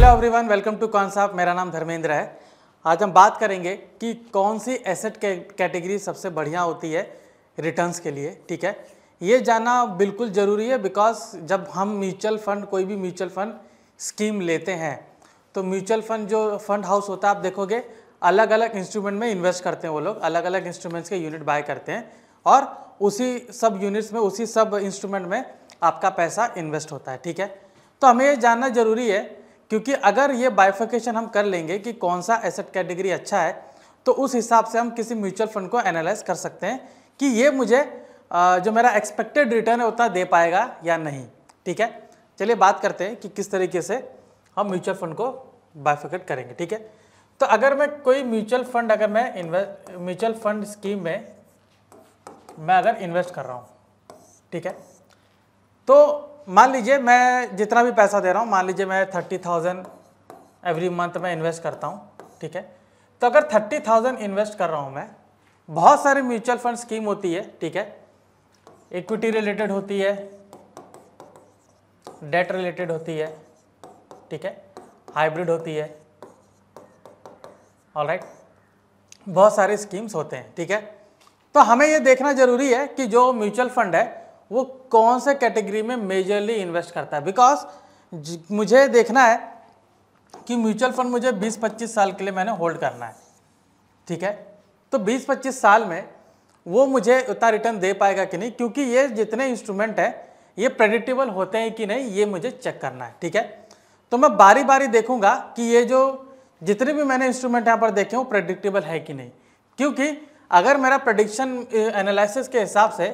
Hello everyone welcome to कॉन्साप मेरा नाम धर्मेंद्र है आज हम बात करेंगे कि कौन सी एसेट कैटेगरी सबसे बढ़िया होती है रिटर्न्स के लिए ठीक है ये जानना बिल्कुल ज़रूरी है बिकॉज जब हम म्यूचुअल फ़ंड कोई भी म्यूचुअल फ़ंड स्कीम लेते हैं तो म्यूचुअल फ़ंड जो फंड हाउस होता है आप देखोगे अलग अलग इंस्ट्रूमेंट में इन्वेस्ट करते हैं वो लोग अलग अलग इंस्ट्रूमेंट्स के यूनिट बाय करते हैं और उसी सब यूनिट्स में उसी सब इंस्ट्रूमेंट में आपका पैसा इन्वेस्ट होता है ठीक है तो हमें ये जानना ज़रूरी है क्योंकि अगर ये बाइफिकेशन हम कर लेंगे कि कौन सा एसेट कैटेगरी अच्छा है तो उस हिसाब से हम किसी म्यूचुअल फंड को एनालाइज कर सकते हैं कि ये मुझे जो मेरा एक्सपेक्टेड रिटर्न है उतना दे पाएगा या नहीं ठीक है चलिए बात करते हैं कि किस तरीके से हम म्यूचुअल फंड को बाइफिकेट करेंगे ठीक है तो अगर मैं कोई म्यूचुअल फंड अगर मैं इन्वेस्ट म्यूचुअल फंड स्कीम में मैं अगर इन्वेस्ट कर रहा हूँ ठीक है तो मान लीजिए मैं जितना भी पैसा दे रहा हूँ मान लीजिए मैं थर्टी थाउजेंड एवरी मंथ में इन्वेस्ट करता हूँ ठीक है तो अगर थर्टी थाउजेंड इन्वेस्ट कर रहा हूँ मैं बहुत सारे म्यूचुअल फंड स्कीम होती है ठीक है इक्विटी रिलेटेड होती है डेट रिलेटेड होती है ठीक है हाइब्रिड होती है ऑल राइट बहुत सारे स्कीम्स होते हैं ठीक है तो हमें ये देखना ज़रूरी है कि जो म्यूचुअल फंड है वो कौन से कैटेगरी में मेजरली इन्वेस्ट करता है बिकॉज मुझे देखना है कि म्यूचुअल फंड मुझे 20-25 साल के लिए मैंने होल्ड करना है ठीक है तो 20-25 साल में वो मुझे उतना रिटर्न दे पाएगा कि नहीं क्योंकि ये जितने इंस्ट्रूमेंट हैं ये प्रेडिक्टेबल होते हैं कि नहीं ये मुझे चेक करना है ठीक है तो मैं बारी बारी देखूंगा कि ये जो जितने भी मैंने इंस्ट्रूमेंट यहाँ पर देखे वो प्रेडिक्टेबल है कि नहीं क्योंकि अगर मेरा प्रडिक्शन एनालिसिस के हिसाब से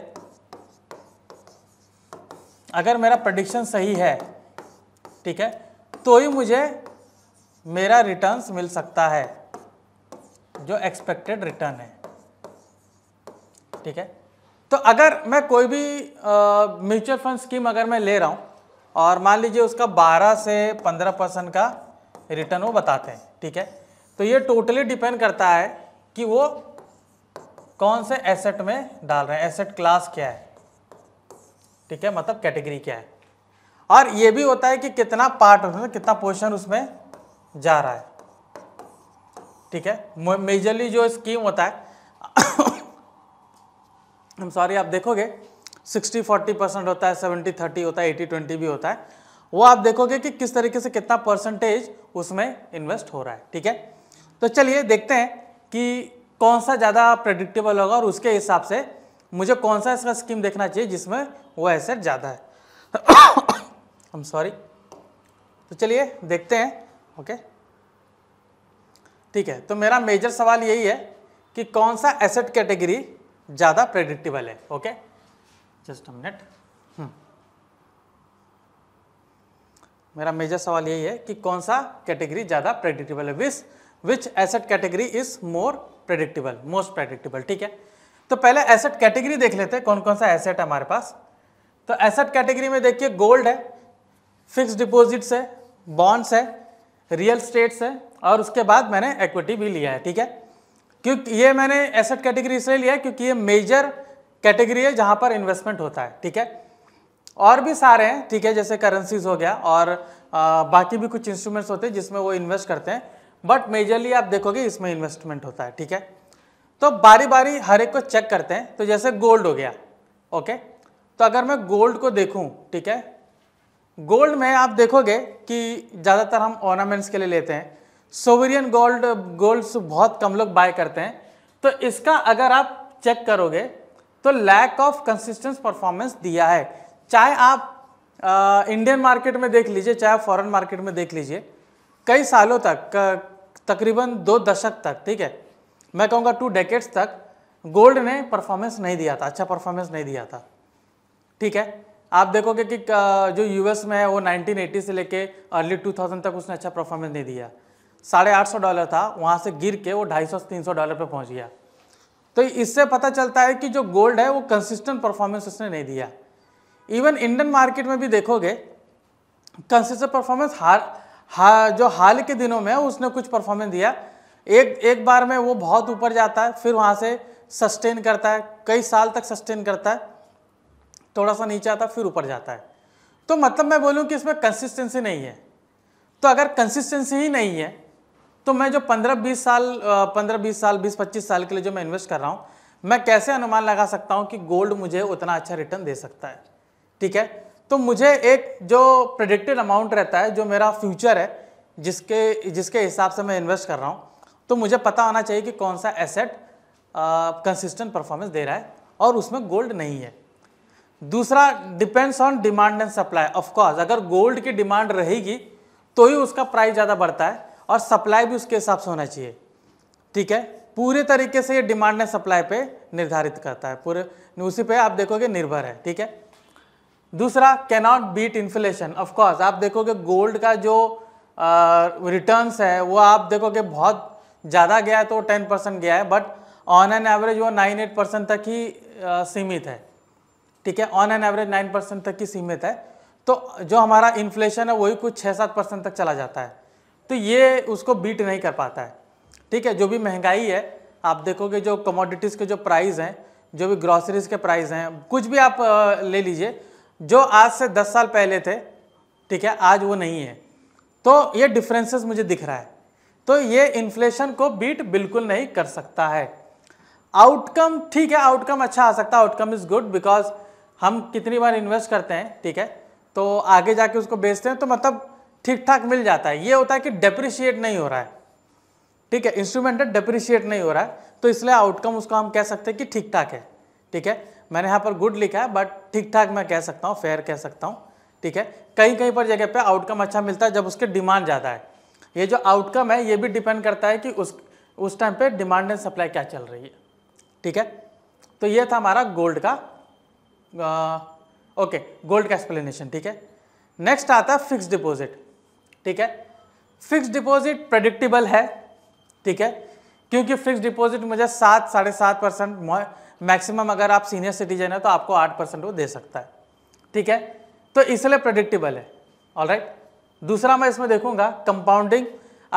अगर मेरा प्रडिक्शन सही है ठीक है तो ही मुझे मेरा रिटर्न्स मिल सकता है जो एक्सपेक्टेड रिटर्न है ठीक है तो अगर मैं कोई भी म्यूचुअल फंड स्कीम अगर मैं ले रहा हूँ और मान लीजिए उसका 12 से 15 परसेंट का रिटर्न वो बताते हैं ठीक है तो ये टोटली डिपेंड करता है कि वो कौन से एसेट में डाल रहे हैं एसेट क्लास क्या है ठीक है मतलब कैटेगरी क्या है और ये भी होता है कि कितना पार्ट उसमें मतलब कितना पोर्शन उसमें जा रहा है ठीक है मेजरली जो स्कीम होता है हम सॉरी आप देखोगे 60 40 परसेंट होता है 70 30 होता है 80 20 भी होता है वो आप देखोगे कि किस तरीके से कितना परसेंटेज उसमें इन्वेस्ट हो रहा है ठीक है तो चलिए देखते हैं कि कौन सा ज़्यादा प्रडिक्टेबल होगा और उसके हिसाब से मुझे कौन सा ऐसा स्कीम देखना चाहिए जिसमें वो एसेट ज़्यादा है हम सॉरी तो चलिए देखते हैं ओके ठीक है तो मेरा मेजर सवाल यही है कि कौन सा एसेट कैटेगरी ज़्यादा प्रेडिक्टेबल है ओके जस्ट मिनट मेरा मेजर सवाल यही है कि कौन सा कैटेगरी ज़्यादा प्रेडिक्टेबल है which which asset category is more predictable most predictable ठीक है तो पहले एसेट कैटेगरी देख लेते हैं कौन कौन सा एसेट है हमारे पास तो एसेट कैटेगरी में देखिए गोल्ड है फिक्स डिपॉजिट्स है बॉन्ड्स है रियल स्टेट्स है और उसके बाद मैंने इक्विटी भी लिया है ठीक है क्योंकि ये मैंने एसेट कैटेगरी इसलिए लिया है क्योंकि ये मेजर कैटेगरी है जहाँ पर इन्वेस्टमेंट होता है ठीक है और भी सारे हैं ठीक है जैसे करेंसीज हो गया और आ, बाकी भी कुछ इंस्ट्रूमेंट्स होते हैं जिसमें वो इन्वेस्ट करते हैं बट मेजरली आप देखोगे इसमें इन्वेस्टमेंट होता है ठीक है तो बारी बारी हर एक को चेक करते हैं तो जैसे गोल्ड हो गया ओके तो अगर मैं गोल्ड को देखूं ठीक है गोल्ड में आप देखोगे कि ज़्यादातर हम ऑर्नामेंट्स के लिए लेते हैं सोवेरियन गोल्ड गोल्ड्स बहुत कम लोग बाय करते हैं तो इसका अगर आप चेक करोगे तो लैक ऑफ कंसिस्टेंस परफॉर्मेंस दिया है चाहे आप आ, इंडियन मार्केट में देख लीजिए चाहे फॉरेन मार्केट में देख लीजिए कई सालों तक तकरीबन दो दशक तक ठीक है मैं कहूँगा टू डेकेट्स तक गोल्ड ने परफॉर्मेंस नहीं दिया था अच्छा परफॉर्मेंस नहीं दिया था ठीक है आप देखोगे कि जो यूएस में है वो 1980 से लेके अर्ली 2000 तक उसने अच्छा परफॉर्मेंस नहीं दिया साढ़े आठ सौ डॉलर था वहाँ से गिर के वो ढाई सौ तीन सौ डॉलर पर पहुँच गया तो इससे पता चलता है कि जो गोल्ड है वो कंसिस्टेंट परफॉर्मेंस उसने नहीं दिया इवन इंडियन मार्केट में भी देखोगे कंसिस्टेंट परफॉर्मेंस हार हा, जो हाल के दिनों में उसने कुछ परफॉर्मेंस दिया एक एक बार में वो बहुत ऊपर जाता है फिर वहाँ से सस्टेन करता है कई साल तक सस्टेन करता है थोड़ा सा नीचे आता है फिर ऊपर जाता है तो मतलब मैं बोलूँ कि इसमें कंसिस्टेंसी नहीं है तो अगर कंसिस्टेंसी ही नहीं है तो मैं जो 15-20 साल 15-20 साल 20-25 साल के लिए जो मैं इन्वेस्ट कर रहा हूँ मैं कैसे अनुमान लगा सकता हूँ कि गोल्ड मुझे उतना अच्छा रिटर्न दे सकता है ठीक है तो मुझे एक जो प्रडिक्टेड अमाउंट रहता है जो मेरा फ्यूचर है जिसके जिसके हिसाब से मैं इन्वेस्ट कर रहा हूँ तो मुझे पता होना चाहिए कि कौन सा एसेट कंसिस्टेंट परफॉर्मेंस दे रहा है और उसमें गोल्ड नहीं है दूसरा depends on demand and supply of course अगर गोल्ड की डिमांड रहेगी तो ही उसका प्राइस ज़्यादा बढ़ता है और सप्लाई भी उसके हिसाब से होना चाहिए ठीक है पूरे तरीके से ये डिमांड एंड सप्लाई पे निर्धारित करता है पूरे उसी पे आप देखोगे निर्भर है ठीक है दूसरा कैनॉट बीट इन्फ्लेशन ऑफकोर्स आप देखोगे गोल्ड का जो रिटर्न्स है वो आप देखोगे बहुत ज़्यादा गया है तो टेन परसेंट गया है बट ऑन एन एवरेज वो नाइन एट परसेंट तक ही सीमित है ठीक है on an average nine percent तक ही सीमित है तो जो हमारा इन्फ्लेशन है वही कुछ छः सात परसेंट तक चला जाता है तो ये उसको बीट नहीं कर पाता है ठीक है जो भी महंगाई है आप देखोगे जो कमोडिटीज़ के जो प्राइस हैं जो भी ग्रॉसरीज़ के प्राइस हैं कुछ भी आप ले लीजिए जो आज से दस साल पहले थे ठीक है आज वो नहीं है तो ये डिफरेंसेस मुझे दिख रहा है तो ये इन्फ्लेशन को बीट बिल्कुल नहीं कर सकता है आउटकम ठीक है आउटकम अच्छा आ सकता है आउटकम इज़ गुड बिकॉज हम कितनी बार इन्वेस्ट करते हैं ठीक है तो आगे जाके उसको बेचते हैं तो मतलब ठीक ठाक मिल जाता है ये होता है कि डेप्रिशिएट नहीं हो रहा है ठीक है इंस्ट्रूमेंट डेप्रिशिएट नहीं हो रहा है तो इसलिए आउटकम उसका हम कह सकते हैं कि ठीक ठाक है ठीक है मैंने यहाँ पर गुड लिखा है बट ठीक ठाक मैं कह सकता हूँ फेयर कह सकता हूँ ठीक है कहीं कहीं पर जगह पर आउटकम अच्छा मिलता है जब उसके डिमांड ज़्यादा है ये जो आउटकम है ये भी डिपेंड करता है कि उस उस टाइम पे डिमांड एंड सप्लाई क्या चल रही है ठीक है तो ये था हमारा गोल्ड का आ, ओके गोल्ड का एक्सप्लेनेशन ठीक है नेक्स्ट आता है फिक्स डिपॉजिट ठीक है फिक्स डिपॉजिट प्रडिक्टेबल है ठीक है क्योंकि फिक्स डिपॉजिट मुझे सात साढ़े सात परसेंट मैक्सिमम अगर आप सीनियर सिटीजन है तो आपको आठ परसेंट वो दे सकता है ठीक है तो इसलिए प्रडिक्टेबल है ऑल राइट right? दूसरा मैं इसमें देखूंगा कंपाउंडिंग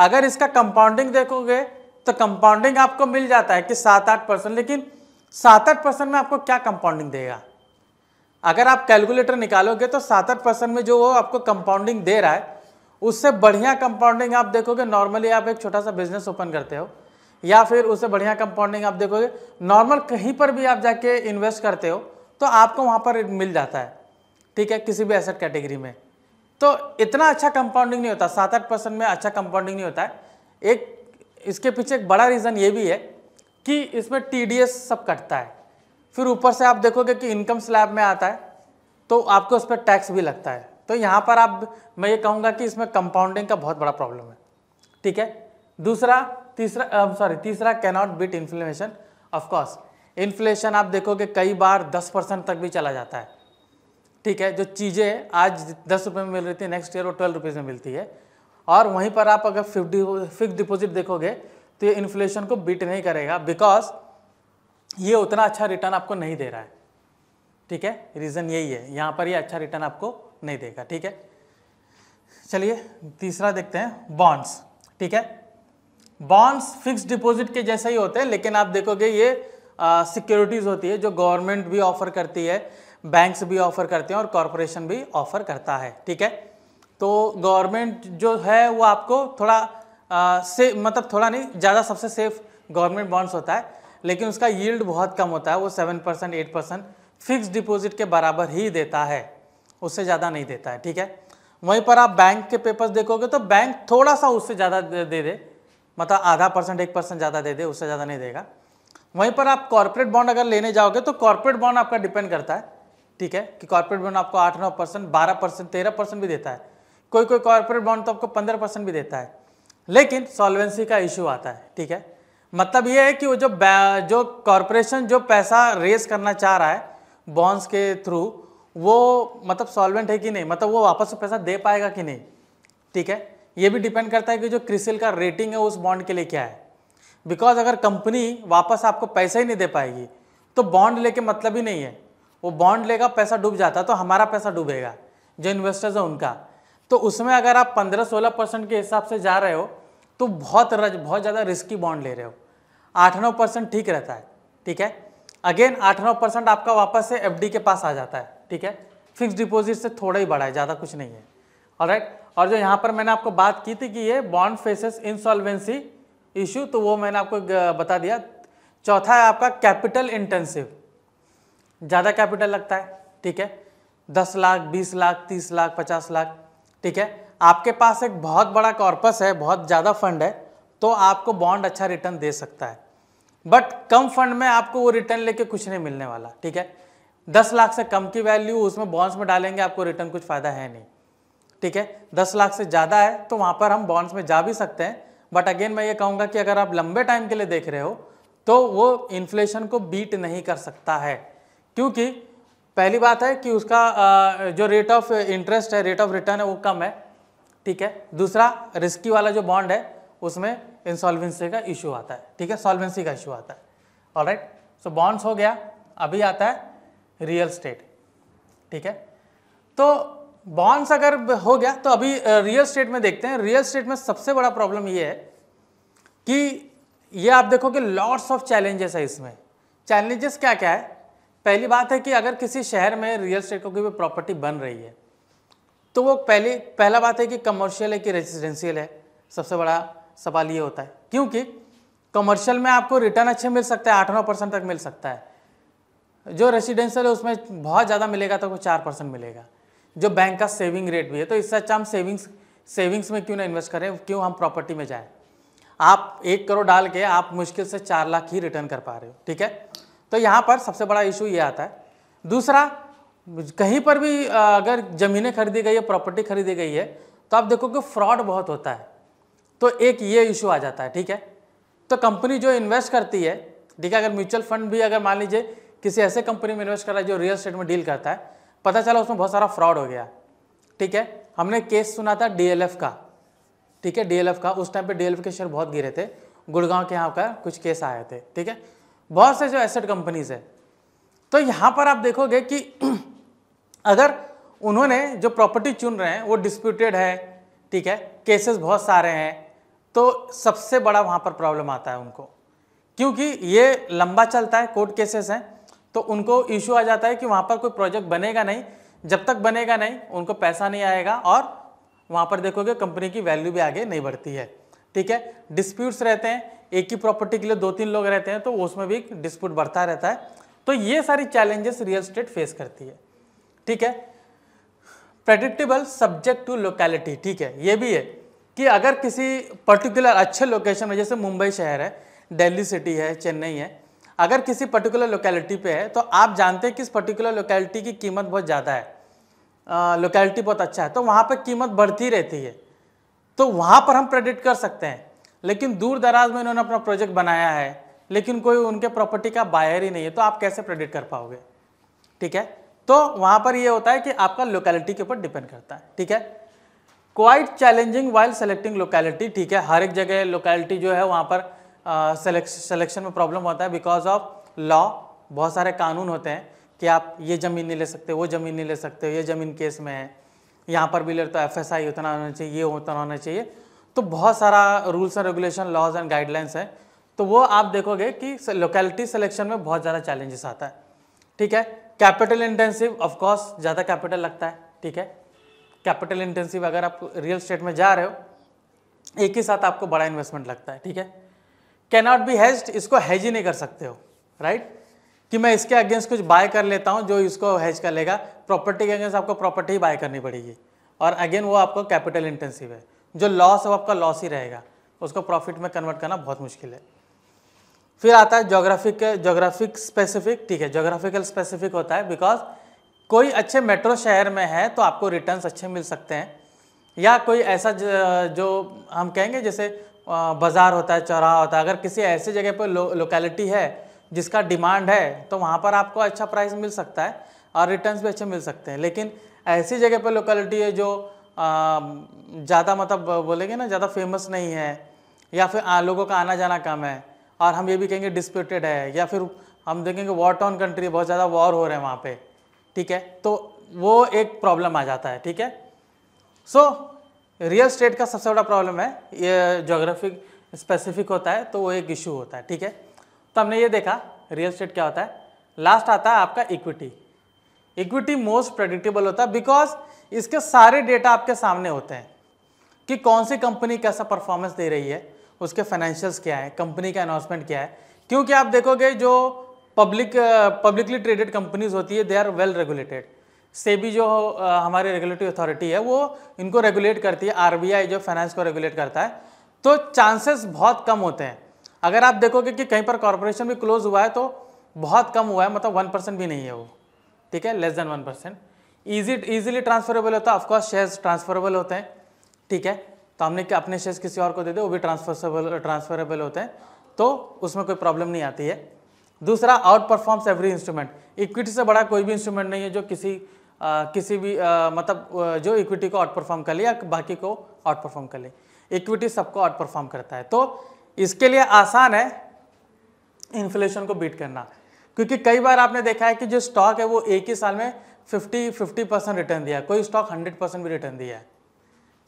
अगर इसका कंपाउंडिंग देखोगे तो कंपाउंडिंग आपको मिल जाता है कि सात आठ परसेंट लेकिन सात आठ परसेंट में आपको क्या कंपाउंडिंग देगा अगर आप कैलकुलेटर निकालोगे तो सात आठ परसेंट में जो वो आपको कंपाउंडिंग दे रहा है उससे बढ़िया कंपाउंडिंग आप देखोगे नॉर्मली आप एक छोटा सा बिजनेस ओपन करते हो या फिर उससे बढ़िया कंपाउंडिंग आप देखोगे नॉर्मल कहीं पर भी आप जाके इन्वेस्ट करते हो तो आपको वहाँ पर मिल जाता है ठीक है किसी भी एसेट कैटेगरी में तो इतना अच्छा कंपाउंडिंग नहीं होता सात आठ परसेंट में अच्छा कंपाउंडिंग नहीं होता है एक इसके पीछे एक बड़ा रीज़न ये भी है कि इसमें टी सब कटता है फिर ऊपर से आप देखोगे कि इनकम स्लैब में आता है तो आपको उस पर टैक्स भी लगता है तो यहाँ पर आप मैं ये कहूँगा कि इसमें कंपाउंडिंग का बहुत बड़ा प्रॉब्लम है ठीक है दूसरा तीसरा सॉरी तीसरा cannot beat inflation of course inflation आप देखोगे कई बार 10 परसेंट तक भी चला जाता है ठीक है जो चीज़ें आज दस रुपये में मिल रही थी नेक्स्ट ईयर वो ट्वेल्व रुपीज़ में मिलती है और वहीं पर आप अगर फिफ्टी फिक्स डिपोजिट देखोगे तो ये इन्फ्लेशन को बीट नहीं करेगा बिकॉज ये उतना अच्छा रिटर्न आपको नहीं दे रहा है ठीक है रीज़न यही है यहाँ पर ये अच्छा रिटर्न आपको नहीं देगा ठीक है चलिए तीसरा देखते हैं बॉन्ड्स ठीक है बॉन्ड्स फिक्स डिपॉजिट के जैसे ही होते हैं लेकिन आप देखोगे ये सिक्योरिटीज़ होती है जो गवर्नमेंट भी ऑफर करती है बैंक्स भी ऑफ़र करते हैं और कॉरपोरेशन भी ऑफ़र करता है ठीक है तो गवर्नमेंट जो है वो आपको थोड़ा आ, से मतलब थोड़ा नहीं ज़्यादा सबसे सेफ गवर्नमेंट बॉन्ड्स होता है लेकिन उसका यील्ड बहुत कम होता है वो seven percent eight percent fixed deposit के बराबर ही देता है उससे ज़्यादा नहीं देता है ठीक है वहीं पर आप बैंक के पेपर्स देखोगे तो बैंक थोड़ा सा उससे ज़्यादा दे, दे दे मतलब आधा परसेंट एक परसेंट ज़्यादा दे दे उससे ज़्यादा नहीं देगा वहीं पर आप कॉरपोरेट बॉन्ड अगर लेने जाओगे तो कॉरपोरेट बॉन्ड आपका डिपेंड करता है ठीक है कि कॉर्पोरेट बॉन्ड आपको आठ नौ परसेंट बारह परसेंट तेरह परसेंट भी देता है कोई कोई कॉर्पोरेट बॉन्ड तो आपको पंद्रह परसेंट भी देता है लेकिन सॉल्वेंसी का इशू आता है ठीक है मतलब ये है कि वो जो जो कॉरपोरेशन जो पैसा रेस करना चाह रहा है बॉन्ड्स के थ्रू वो मतलब सॉल्वेंट है कि नहीं मतलब वो वापस पैसा दे पाएगा कि नहीं ठीक है ये भी डिपेंड करता है कि जो क्रिसिल का रेटिंग है उस बॉन्ड के लिए क्या है बिकॉज अगर कंपनी वापस आपको पैसा ही नहीं दे पाएगी तो बॉन्ड लेके मतलब ही नहीं है वो बॉन्ड लेगा पैसा डूब जाता तो हमारा पैसा डूबेगा जो इन्वेस्टर्स है उनका तो उसमें अगर आप पंद्रह सोलह परसेंट के हिसाब से जा रहे हो तो बहुत रज बहुत ज़्यादा रिस्की बॉन्ड ले रहे हो आठ नौ परसेंट ठीक रहता है ठीक है अगेन आठ नौ परसेंट आपका वापस से एफ के पास आ जाता है ठीक है फिक्स डिपॉजिट से थोड़ा ही बढ़ा है ज़्यादा कुछ नहीं है और और जो यहाँ पर मैंने आपको बात की थी कि ये बॉन्ड फेसेस इंसॉल्वेंसी इशू तो वो मैंने आपको बता दिया चौथा है आपका कैपिटल इंटेंसिव ज़्यादा कैपिटल लगता है ठीक है दस लाख बीस लाख तीस लाख पचास लाख ठीक है आपके पास एक बहुत बड़ा कॉर्पस है बहुत ज़्यादा फंड है तो आपको बॉन्ड अच्छा रिटर्न दे सकता है बट कम फंड में आपको वो रिटर्न लेके कुछ नहीं मिलने वाला ठीक है दस लाख से कम की वैल्यू उसमें बॉन्ड्स में डालेंगे आपको रिटर्न कुछ फ़ायदा है नहीं ठीक है दस लाख से ज़्यादा है तो वहाँ पर हम बॉन्ड्स में जा भी सकते हैं बट अगेन मैं ये कहूँगा कि अगर आप लंबे टाइम के लिए देख रहे हो तो वो इन्फ्लेशन को बीट नहीं कर सकता है क्योंकि पहली बात है कि उसका जो रेट ऑफ इंटरेस्ट है रेट ऑफ रिटर्न है वो कम है ठीक है दूसरा रिस्की वाला जो बॉन्ड है उसमें इंसॉल्वेंसी का इशू आता है ठीक है सॉल्वेंसी का इशू आता है ऑल राइट सो बॉन्ड्स हो गया अभी आता है रियल स्टेट ठीक है तो बॉन्ड्स अगर हो गया तो अभी रियल स्टेट में देखते हैं रियल स्टेट में सबसे बड़ा प्रॉब्लम ये है कि ये आप देखो कि लॉट्स ऑफ चैलेंजेस है इसमें चैलेंजेस क्या क्या है पहली बात है कि अगर किसी शहर में रियल स्टेट को कोई भी प्रॉपर्टी बन रही है तो वो पहली पहला बात है कि कमर्शियल है कि रेजिडेंशियल है सबसे बड़ा सवाल ये होता है क्योंकि कमर्शियल में आपको रिटर्न अच्छे मिल सकता है आठ नौ परसेंट तक मिल सकता है जो रेजिडेंशियल है उसमें बहुत ज़्यादा मिलेगा तो वो चार परसेंट मिलेगा जो बैंक का सेविंग रेट भी है तो इससे अच्छा हम सेविंग्स सेविंग्स में क्यों ना इन्वेस्ट करें क्यों हम प्रॉपर्टी में जाएँ आप एक करोड़ डाल के आप मुश्किल से चार लाख ही रिटर्न कर पा रहे हो ठीक है तो यहाँ पर सबसे बड़ा इशू ये आता है दूसरा कहीं पर भी अगर ज़मीनें खरीदी गई है प्रॉपर्टी खरीदी गई है तो आप देखो कि फ्रॉड बहुत होता है तो एक ये इशू आ जाता है ठीक है तो कंपनी जो इन्वेस्ट करती है ठीक है अगर म्यूचुअल फंड भी अगर मान लीजिए किसी ऐसे कंपनी में इन्वेस्ट कर रहा है जो रियल स्टेट में डील करता है पता चला उसमें बहुत सारा फ्रॉड हो गया ठीक है हमने केस सुना था डीएलएफ का ठीक है डीएलएफ का उस टाइम पे डीएलएफ के शेयर बहुत गिरे थे गुड़गांव के यहाँ का कुछ केस आए थे ठीक है बहुत से जो एसेट कंपनीज है तो यहाँ पर आप देखोगे कि अगर उन्होंने जो प्रॉपर्टी चुन रहे हैं वो डिस्प्यूटेड है ठीक है केसेस बहुत सारे हैं तो सबसे बड़ा वहाँ पर प्रॉब्लम आता है उनको क्योंकि ये लंबा चलता है कोर्ट केसेस हैं तो उनको इशू आ जाता है कि वहाँ पर कोई प्रोजेक्ट बनेगा नहीं जब तक बनेगा नहीं उनको पैसा नहीं आएगा और वहाँ पर देखोगे कंपनी की वैल्यू भी आगे नहीं बढ़ती है ठीक है डिस्प्यूट्स रहते हैं एक ही प्रॉपर्टी के लिए दो तीन लोग रहते हैं तो उसमें भी डिस्प्यूट बढ़ता रहता है तो ये सारी चैलेंजेस रियल स्टेट फेस करती है ठीक है प्रेडिक्टेबल सब्जेक्ट टू लोकेलिटी ठीक है ये भी है कि अगर किसी पर्टिकुलर अच्छे लोकेशन में जैसे मुंबई शहर है दिल्ली सिटी है चेन्नई है अगर किसी पर्टिकुलर लोकेलिटी पे है तो आप जानते हैं कि इस पर्टिकुलर लोकेलिटी की कीमत बहुत ज़्यादा है लोकेलिटी बहुत अच्छा है तो वहाँ पर कीमत बढ़ती रहती है तो वहाँ पर हम प्रेडिक्ट कर सकते हैं लेकिन दूर दराज में इन्होंने अपना प्रोजेक्ट बनाया है लेकिन कोई उनके प्रॉपर्टी का बायर ही नहीं है तो आप कैसे प्रेडिक्ट कर पाओगे ठीक है तो वहाँ पर यह होता है कि आपका लोकेलिटी के ऊपर डिपेंड करता है ठीक है quite challenging while selecting locality ठीक है हर एक जगह लोकेलिटी जो है वहाँ पर सेलेक्शन में प्रॉब्लम होता है बिकॉज ऑफ लॉ बहुत सारे कानून होते हैं कि आप ये ज़मीन नहीं ले सकते वो ज़मीन नहीं ले सकते ये ज़मीन केस में है यहाँ पर भी ले तो एफ एस आई उतना होना चाहिए ये उतना होना चाहिए तो बहुत सारा rules and regulation laws and guidelines है तो वो आप देखोगे कि लोकेलिटी सिलेक्शन में बहुत ज़्यादा चैलेंजेस आता है ठीक है कैपिटल इंटेंसिव ऑफकोर्स ज़्यादा कैपिटल लगता है ठीक है कैपिटल इंटेंसिव अगर आप रियल स्टेट में जा रहे हो एक ही साथ आपको बड़ा इन्वेस्टमेंट लगता है ठीक है कैनॉट बी हैज्ड इसको हैज ही नहीं कर सकते हो राइट right? कि मैं इसके अगेंस्ट कुछ बाय कर लेता हूँ जो इसको हैज कर लेगा प्रॉपर्टी के अगेंस्ट आपको प्रॉपर्टी बाय करनी पड़ेगी और अगेन वो आपका कैपिटल इंटेंसिव है जो लॉस है वो आपका लॉस ही रहेगा उसको प्रॉफिट में कन्वर्ट करना बहुत मुश्किल है फिर आता है जोग्राफिक जोग्राफिक स्पेसिफिक ठीक है जोग्राफिकल स्पेसिफिक होता है बिकॉज कोई अच्छे मेट्रो शहर में है तो आपको रिटर्न्स अच्छे मिल सकते हैं या कोई ऐसा जो हम कहेंगे जैसे बाज़ार होता है चौराहा होता है अगर किसी ऐसी जगह पर लो, लोकेलिटी है जिसका डिमांड है तो वहाँ पर आपको अच्छा प्राइस मिल सकता है और रिटर्न्स भी अच्छे मिल सकते हैं लेकिन ऐसी जगह पर लोकेलिटी है जो ज़्यादा मतलब बोलेंगे ना ज़्यादा फेमस नहीं है या फिर आ, लोगों का आना जाना कम है और हम ये भी कहेंगे डिस्प्यूटेड है या फिर हम देखेंगे वॉर टाउन कंट्री बहुत ज़्यादा वॉर हो रहे हैं वहाँ पे ठीक है तो वो एक प्रॉब्लम आ जाता है ठीक है सो रियल स्टेट का सबसे बड़ा प्रॉब्लम है ये जोग्राफिक स्पेसिफिक होता है तो वो एक इशू होता है ठीक है तो हमने ये देखा रियल स्टेट क्या होता है लास्ट आता है आपका इक्विटी इक्विटी मोस्ट प्रेडिक्टेबल होता है बिकॉज इसके सारे डेटा आपके सामने होते हैं कि कौन सी कंपनी कैसा परफॉर्मेंस दे रही है उसके फाइनेंशियल्स क्या है कंपनी का अनाउंसमेंट क्या है क्योंकि आप देखोगे जो पब्लिक पब्लिकली ट्रेडेड कंपनीज होती है they are well regulated SEBI जो हमारी रेगुलेटरी अथॉरिटी है वो इनको रेगुलेट करती है आरबीआई जो फाइनेंस को रेगुलेट करता है तो चांसेस बहुत कम होते हैं अगर आप देखोगे कि कहीं पर कॉरपोरेशन भी क्लोज हुआ है तो बहुत कम हुआ है मतलब वन परसेंट भी नहीं है वो ठीक है less than one percent easy easily transferable होता है ऑफकोर्स शेयर्स ट्रांसफरेबल होते हैं ठीक है तो हमने कि अपने शेयर्स किसी और को दे दे वो भी ट्रांसफरसेबल ट्रांसफरेबल होते हैं तो उसमें कोई प्रॉब्लम नहीं आती है दूसरा outperforms every instrument equity से बड़ा कोई भी इंस्ट्रूमेंट नहीं है जो किसी आ, किसी भी आ, मतलब जो इक्विटी को आउट परफॉर्म कर ले या बाकी को आउट परफॉर्म कर ले इक्विटी सबको आउट परफॉर्म करता है तो इसके लिए आसान है इन्फ्लेशन को बीट करना क्योंकि कई बार आपने देखा है कि जो स्टॉक है वो एक ही साल में 50 50 परसेंट रिटर्न दिया है कोई स्टॉक 100 परसेंट भी रिटर्न दिया है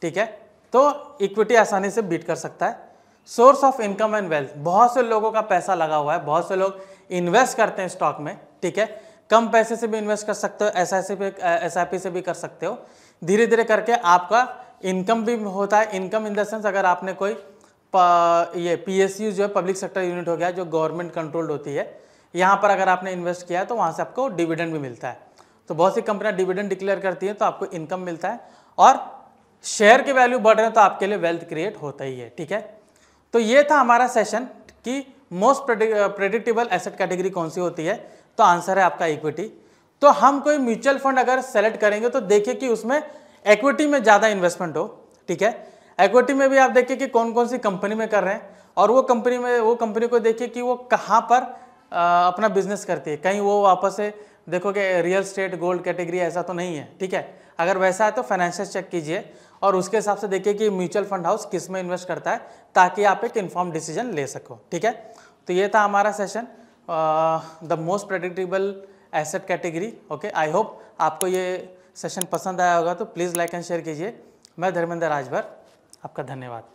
ठीक है तो इक्विटी आसानी से बीट कर सकता है source of income and wealth बहुत से लोगों का पैसा लगा हुआ है बहुत से लोग इन्वेस्ट करते हैं स्टॉक में ठीक है कम पैसे से भी इन्वेस्ट कर सकते हो एस आई सी पे एस आई पी से भी कर सकते हो धीरे धीरे करके आपका इनकम भी होता है इनकम इन द सेंस अगर आपने कोई ये पी एस यू जो है पब्लिक सेक्टर यूनिट हो गया जो गवर्नमेंट कंट्रोल्ड होती है यहाँ पर अगर आपने इन्वेस्ट किया है तो वहाँ से आपको डिविडेंड भी मिलता है तो बहुत सी कंपनियाँ डिविडेंड डिक्लेयर करती हैं तो आपको इनकम मिलता है और शेयर के वैल्यू बढ़ रहे हैं तो आपके लिए वेल्थ क्रिएट होता ही है ठीक है तो ये था हमारा सेशन कि मोस्ट प्रेडिक्टेबल एसेट कैटेगरी कौन सी होती है तो आंसर है आपका इक्विटी तो हम कोई म्यूचुअल फंड अगर सेलेक्ट करेंगे तो देखिए कि उसमें इक्विटी में ज़्यादा इन्वेस्टमेंट हो ठीक है इक्विटी में भी आप देखिए कि कौन कौन सी कंपनी में कर रहे हैं और वो कंपनी में वो कंपनी को देखिए कि वो कहाँ पर अपना बिजनेस करती है कहीं वो वापस से देखो कि रियल स्टेट गोल्ड कैटेगरी ऐसा तो नहीं है ठीक है अगर वैसा है तो फाइनेंशियल चेक कीजिए और उसके हिसाब से देखिए कि म्यूचुअल फंड हाउस किस में इन्वेस्ट करता है ताकि आप एक इन्फॉर्म डिसीजन ले सको ठीक है तो ये था हमारा session the most predictable asset category okay I hope आपको ये सेशन पसंद आया होगा तो प्लीज़ लाइक एंड शेयर कीजिए मैं धर्मेंद्र राजभर आपका धन्यवाद